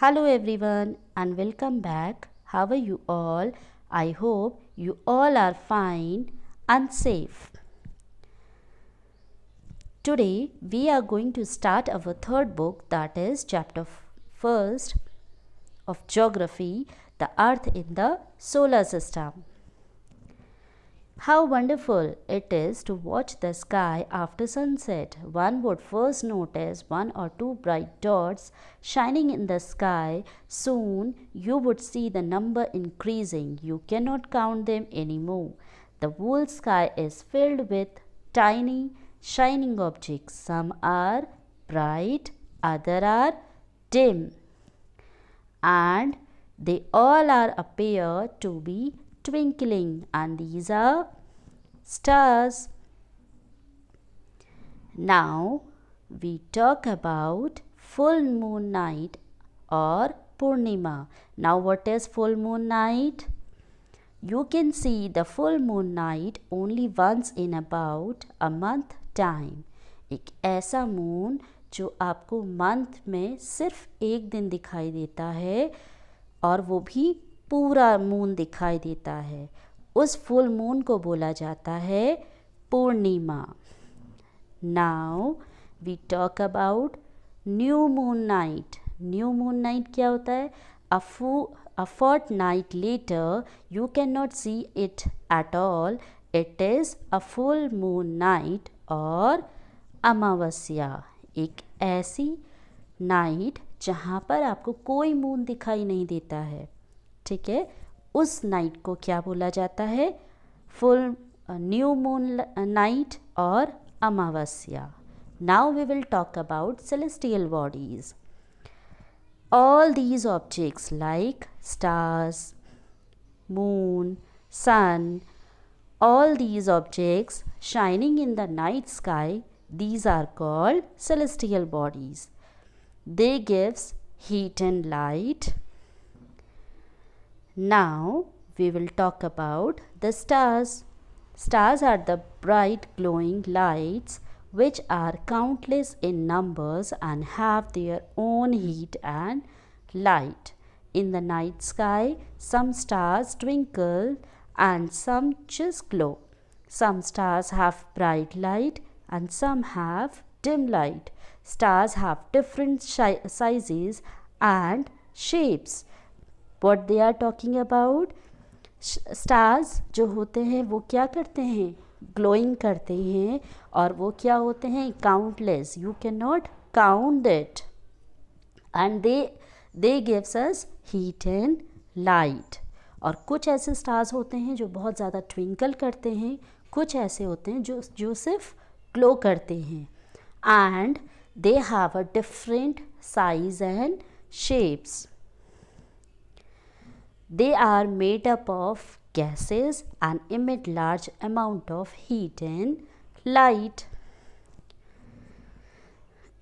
Hello everyone and welcome back. How are you all? I hope you all are fine and safe. Today we are going to start our third book that is chapter 1st of geography the earth in the solar system. How wonderful it is to watch the sky after sunset. One would first notice one or two bright dots shining in the sky. Soon you would see the number increasing. You cannot count them anymore. The whole sky is filled with tiny shining objects. Some are bright, other are dim. And they all are appear to be twinkling and these are stars. Now we talk about full moon night or Purnima. Now what is full moon night? You can see the full moon night only once in about a month time. एक ऐसा moon जो आपको month में सिर्फ एक दिन दिखाई देता है और वो भी पूरा मून दिखाई देता है उस फुल मून को बोला जाता है Purnima now we talk about new moon night new moon night क्या होता है a full, night later you can not see it at all it is a full moon night और अमावस्या एक ऐसी नाइट जहाँ पर आपको कोई मून दिखाई नहीं देता है ठीक है उस नाइट को क्या बोला जाता है फुल न्यू मून नाइट और अमावस्या now we will talk about celestial bodies all these objects like stars moon sun all these objects shining in the night sky these are called celestial bodies they gives heat and light Now we will talk about the stars. Stars are the bright glowing lights which are countless in numbers and have their own heat and light. In the night sky, some stars twinkle and some just glow. Some stars have bright light and some have dim light. Stars have different sizes and shapes. What they are talking about stars जो होते हैं वो क्या करते हैं glowing करते हैं और वो क्या होते हैं countless you can not count that and they they gives us heat and light और कुछ ऐसे स्टार्स होते हैं जो बहुत ज़्यादा ट्विंकल करते हैं कुछ ऐसे होते हैं जो जो सिर्फ ग्लो करते हैं and they have a different size and shapes They are made up of gases and emit large amount of heat and light.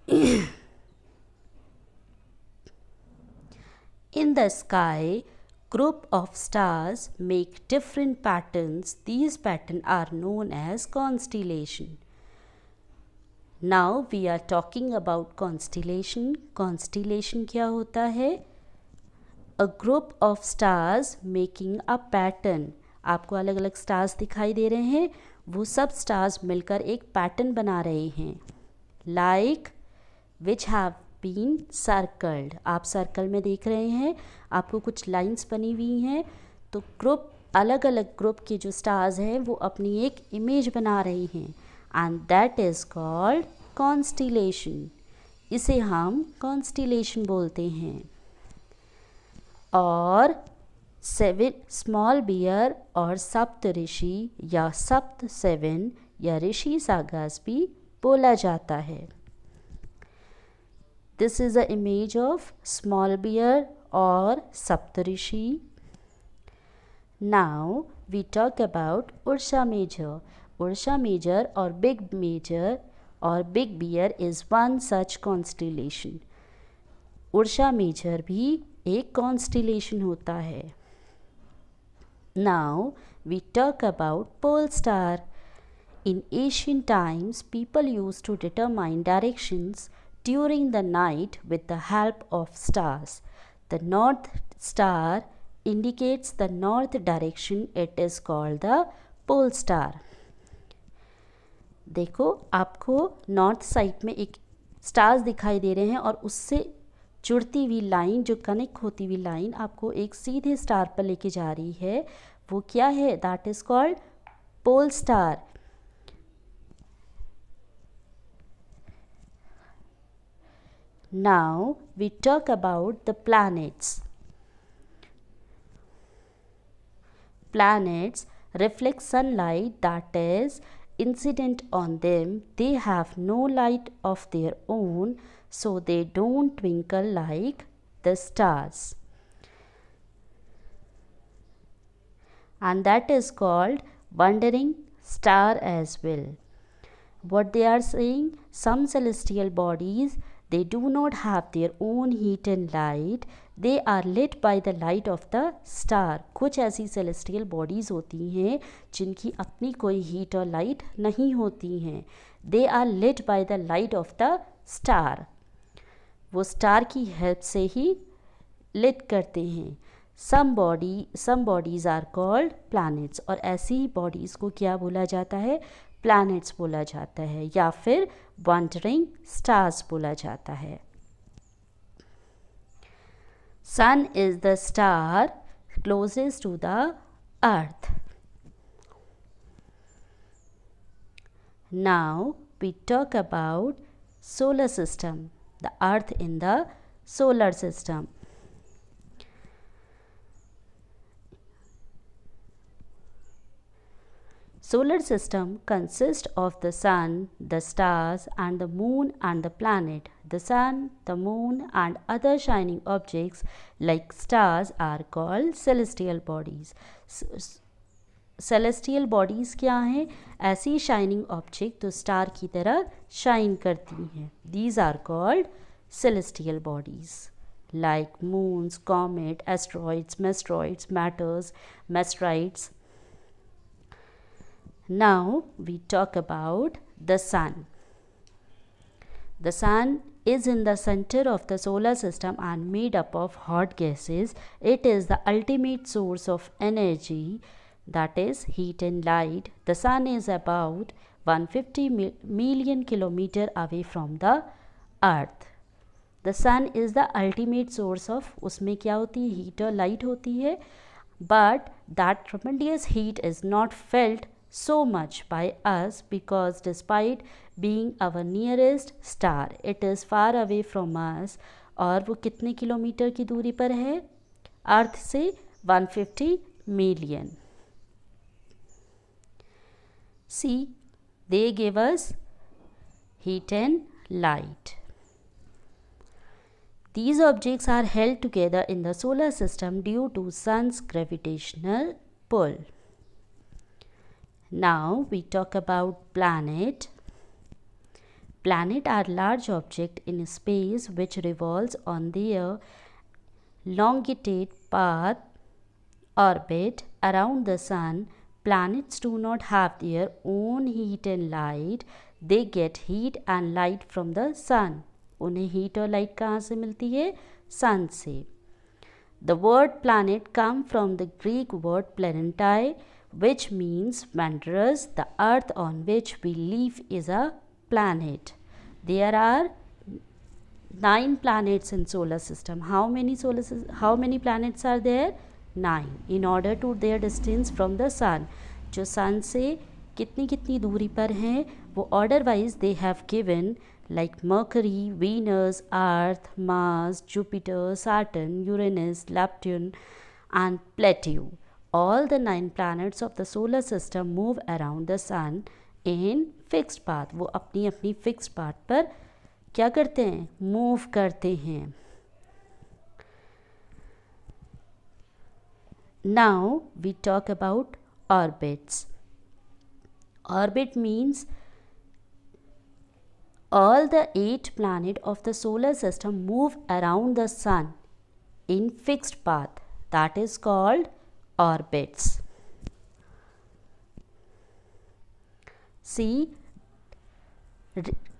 In the sky, group of stars make different patterns. These patterns are known as constellation. Now we are talking about constellation. Constellation क्या होता है a group of stars making a pattern आपको अलग अलग stars दिखाई दे रहे हैं वो सब स्टार्स मिलकर एक पैटर्न बना रहे हैं like which have been circled आप सर्कल में देख रहे हैं आपको कुछ लाइंस बनी हुई हैं तो ग्रुप अलग अलग ग्रुप के जो स्टार्स हैं वो अपनी एक इमेज बना रहे हैं and that is called constellation इसे हम कॉन्स्टिलेशन बोलते हैं और सेवन स्मॉल बियर और सप्त ऋषि या सप्त सेवन या ऋषि सागास भी बोला जाता है this is a image of small bear और Sapta Rishi now we talk about ursa major ursa major और बिग मेजर और big bear is one such constellation ursa major भी एक कॉन्स्टिलेशन होता है now we talk about pole star in Asian times people use to determine directions during the night with the help of stars the north star indicates the north direction it is called the pole star देखो आपको north side में एक stars दिखाई दे रहे हैं और उससे जुड़ती हुई लाइन जो कनेक्ट होती हुई लाइन आपको एक सीधे स्टार पर लेके जा रही है वो क्या है that is called pole star now we talk about the planets planets reflect sunlight that is incident on them, they have no light of their own, so they don't twinkle like the stars. And that is called wandering star as well. What they are saying, some celestial bodies, they do not have their own heat and light, they are lit by the light of the star कुछ ऐसी celestial bodies होती हैं जिनकी अपनी कोई heat और light नहीं होती हैं they are lit by the light of the star वो स्टार की हेल्प से ही लिट करते हैं some body some bodies are called planets और ऐसी बॉडीज़ को क्या बोला जाता है प्लानट्स बोला जाता है या फिर वंडरिंग स्टार्स बोला जाता है Sun is the star closest to the earth. Now we talk about solar system, the earth in the solar system. solar system consists of the sun, the stars and the moon and the planet. The sun, the moon and other shining objects like stars are called celestial bodies. celestial bodies क्या हैं ऐसी shining object जो star की तरह shine करती हैं These are called celestial bodies. Like moons, comet, asteroids, meteoroids, matters, meteorites, now we talk about the sun. The sun is in the center of the solar system and made up of hot gases. It is the ultimate source of energy that is heat and light. The sun is about 150 million kilometer away from the earth. The sun is the ultimate source of usme kya hoti है heat और light होती है but that tremendous heat is so much by us because despite being our nearest star, it is far away from us और वो कितने kilometre की दूरी पर है अर्थ से 150 million see they gave us heat and light. These objects are held together in the solar system due to sun's gravitational pull. Now we talk about planet. Planet are large object in space which revolves on their uh, longitude path orbit around the sun. Planets do not have their own heat and light. They get heat and light from the sun. उन्हें heat और light कहाँ से मिलती है से. The word planet come from the Greek word प्लेनेटाई which means Mandras, the earth on which we live is a planet. There are nine planets in solar system. How many solar how many planets are there? Nine. In order to their distance from the sun. जो सन से कितनी कितनी दूरी पर हैं वो order wise they have given like Mercury Venus Earth Mars Jupiter Saturn Uranus Neptune and Pluto all the nine planets of the solar system move around the sun in fixed path वो अपनी अपनी fixed path पर क्या करते हैं move करते हैं now we talk about orbits orbit means all the eight planet of the solar system move around the sun in fixed path that is called orbits. See,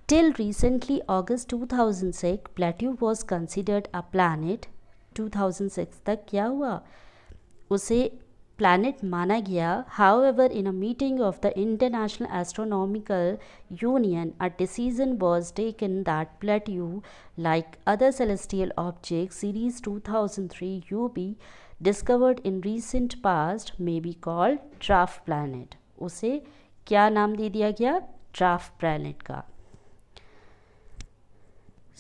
till recently August 2006, Plateau was considered a planet. 2006 तक क्या हुआ उसे planet माना गया however in a meeting of the international astronomical union a decision was taken that plateau like other celestial objects series 2003 ub discovered in recent past may be called dwarf planet उसे क्या नाम दे दिया गया dwarf planet का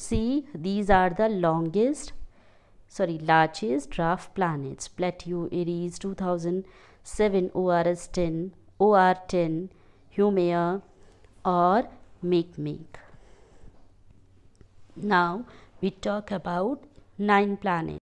सी these are the longest sorry largest dwarf planets Pluto Eris two thousand seven O R S ten O R ten Haumea और Makemake Makemake now we talk about nine planet